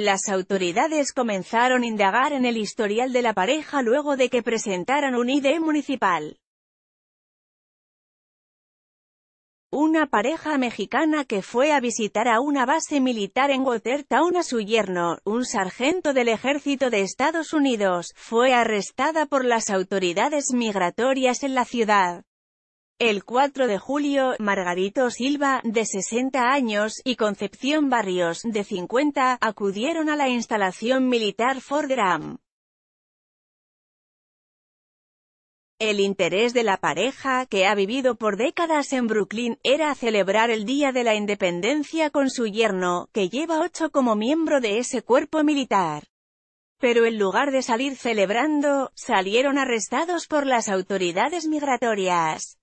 Las autoridades comenzaron a indagar en el historial de la pareja luego de que presentaran un ID municipal. Una pareja mexicana que fue a visitar a una base militar en Watertown a su yerno, un sargento del ejército de Estados Unidos, fue arrestada por las autoridades migratorias en la ciudad. El 4 de julio, Margarito Silva, de 60 años, y Concepción Barrios, de 50, acudieron a la instalación militar Fort Graham. El interés de la pareja, que ha vivido por décadas en Brooklyn, era celebrar el Día de la Independencia con su yerno, que lleva ocho como miembro de ese cuerpo militar. Pero en lugar de salir celebrando, salieron arrestados por las autoridades migratorias.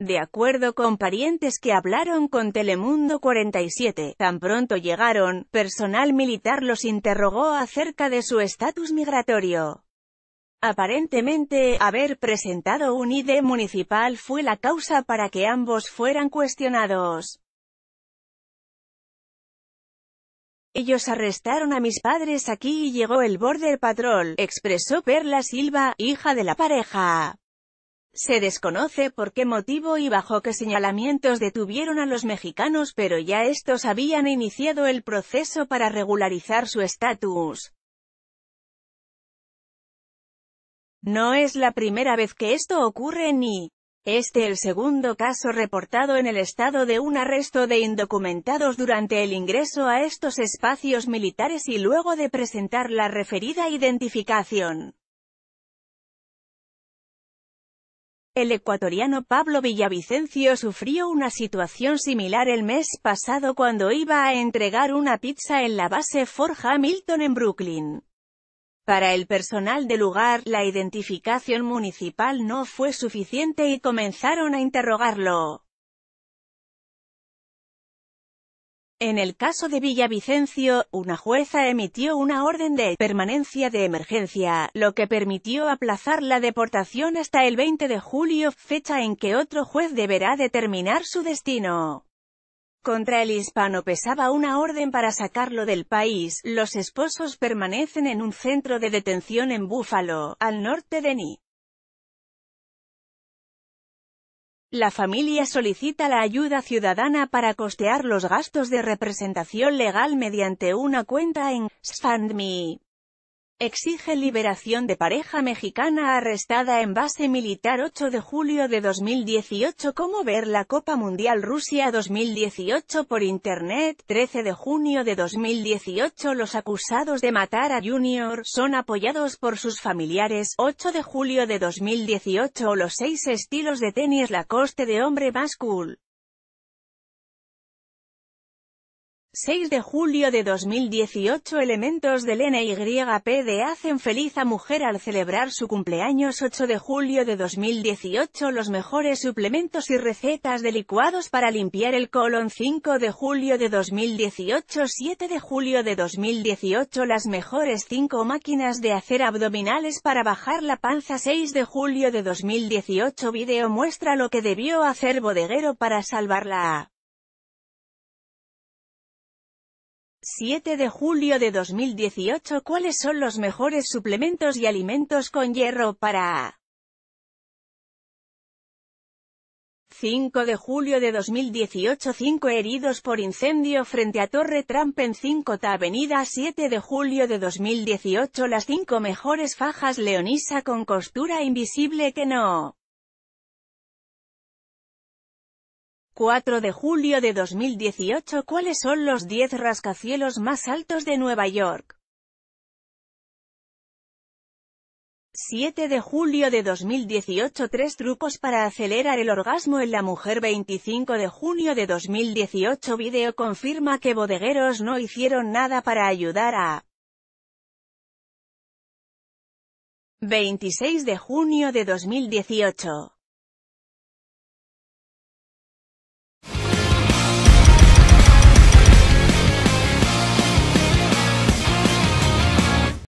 De acuerdo con parientes que hablaron con Telemundo 47, tan pronto llegaron, personal militar los interrogó acerca de su estatus migratorio. Aparentemente, haber presentado un ID municipal fue la causa para que ambos fueran cuestionados. Ellos arrestaron a mis padres aquí y llegó el Border Patrol, expresó Perla Silva, hija de la pareja. Se desconoce por qué motivo y bajo qué señalamientos detuvieron a los mexicanos pero ya estos habían iniciado el proceso para regularizar su estatus. No es la primera vez que esto ocurre ni este el segundo caso reportado en el estado de un arresto de indocumentados durante el ingreso a estos espacios militares y luego de presentar la referida identificación. El ecuatoriano Pablo Villavicencio sufrió una situación similar el mes pasado cuando iba a entregar una pizza en la base Fort Hamilton en Brooklyn. Para el personal del lugar, la identificación municipal no fue suficiente y comenzaron a interrogarlo. En el caso de Villavicencio, una jueza emitió una orden de permanencia de emergencia, lo que permitió aplazar la deportación hasta el 20 de julio, fecha en que otro juez deberá determinar su destino. Contra el hispano pesaba una orden para sacarlo del país, los esposos permanecen en un centro de detención en Búfalo, al norte de Ni. La familia solicita la ayuda ciudadana para costear los gastos de representación legal mediante una cuenta en Sfandmi. Exige liberación de pareja mexicana arrestada en base militar 8 de julio de 2018 Cómo ver la Copa Mundial Rusia 2018 por Internet 13 de junio de 2018 Los acusados de matar a Junior son apoyados por sus familiares 8 de julio de 2018 Los seis estilos de tenis La Lacoste de hombre más cool 6 de julio de 2018 Elementos del de hacen feliz a mujer al celebrar su cumpleaños 8 de julio de 2018 Los mejores suplementos y recetas de licuados para limpiar el colon 5 de julio de 2018 7 de julio de 2018 Las mejores 5 máquinas de hacer abdominales para bajar la panza 6 de julio de 2018 Video muestra lo que debió hacer Bodeguero para salvarla 7 de julio de 2018 ¿Cuáles son los mejores suplementos y alimentos con hierro para 5 de julio de 2018 5 heridos por incendio frente a Torre Trump en 5 Ta Avenida 7 de julio de 2018 Las 5 mejores fajas Leonisa con costura invisible que no 4 de julio de 2018 ¿Cuáles son los 10 rascacielos más altos de Nueva York? 7 de julio de 2018 Tres trucos para acelerar el orgasmo en la mujer 25 de junio de 2018 Video confirma que bodegueros no hicieron nada para ayudar a 26 de junio de 2018